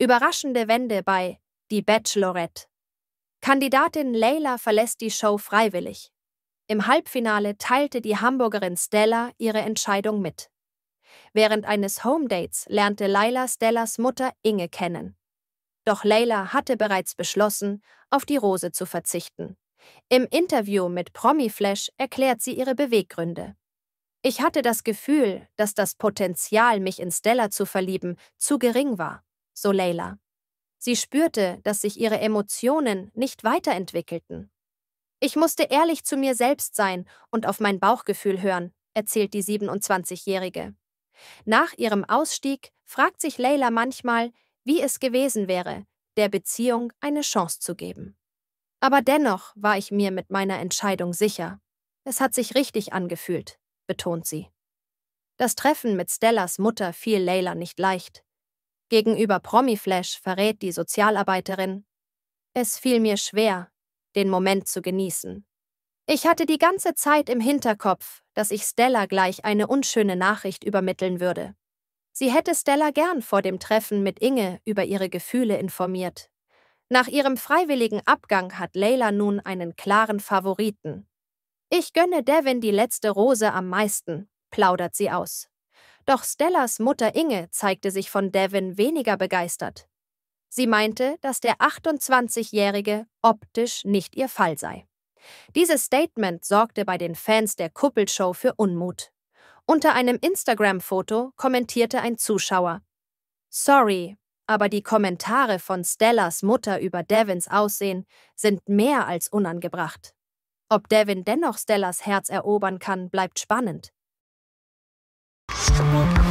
Überraschende Wende bei Die Bachelorette. Kandidatin Leila verlässt die Show freiwillig. Im Halbfinale teilte die Hamburgerin Stella ihre Entscheidung mit. Während eines Homedates lernte Leila Stellas Mutter Inge kennen. Doch Leila hatte bereits beschlossen, auf die Rose zu verzichten. Im Interview mit Promiflash erklärt sie ihre Beweggründe. Ich hatte das Gefühl, dass das Potenzial, mich in Stella zu verlieben, zu gering war so Leila. Sie spürte, dass sich ihre Emotionen nicht weiterentwickelten. Ich musste ehrlich zu mir selbst sein und auf mein Bauchgefühl hören, erzählt die 27-Jährige. Nach ihrem Ausstieg fragt sich Leila manchmal, wie es gewesen wäre, der Beziehung eine Chance zu geben. Aber dennoch war ich mir mit meiner Entscheidung sicher. Es hat sich richtig angefühlt, betont sie. Das Treffen mit Stellas Mutter fiel Leila nicht leicht. Gegenüber Promiflash verrät die Sozialarbeiterin, es fiel mir schwer, den Moment zu genießen. Ich hatte die ganze Zeit im Hinterkopf, dass ich Stella gleich eine unschöne Nachricht übermitteln würde. Sie hätte Stella gern vor dem Treffen mit Inge über ihre Gefühle informiert. Nach ihrem freiwilligen Abgang hat Leila nun einen klaren Favoriten. Ich gönne Devin die letzte Rose am meisten, plaudert sie aus. Doch Stellas Mutter Inge zeigte sich von Devin weniger begeistert. Sie meinte, dass der 28-Jährige optisch nicht ihr Fall sei. Dieses Statement sorgte bei den Fans der Kuppelshow für Unmut. Unter einem Instagram-Foto kommentierte ein Zuschauer: Sorry, aber die Kommentare von Stellas Mutter über Devins Aussehen sind mehr als unangebracht. Ob Devin dennoch Stellas Herz erobern kann, bleibt spannend. Thank you.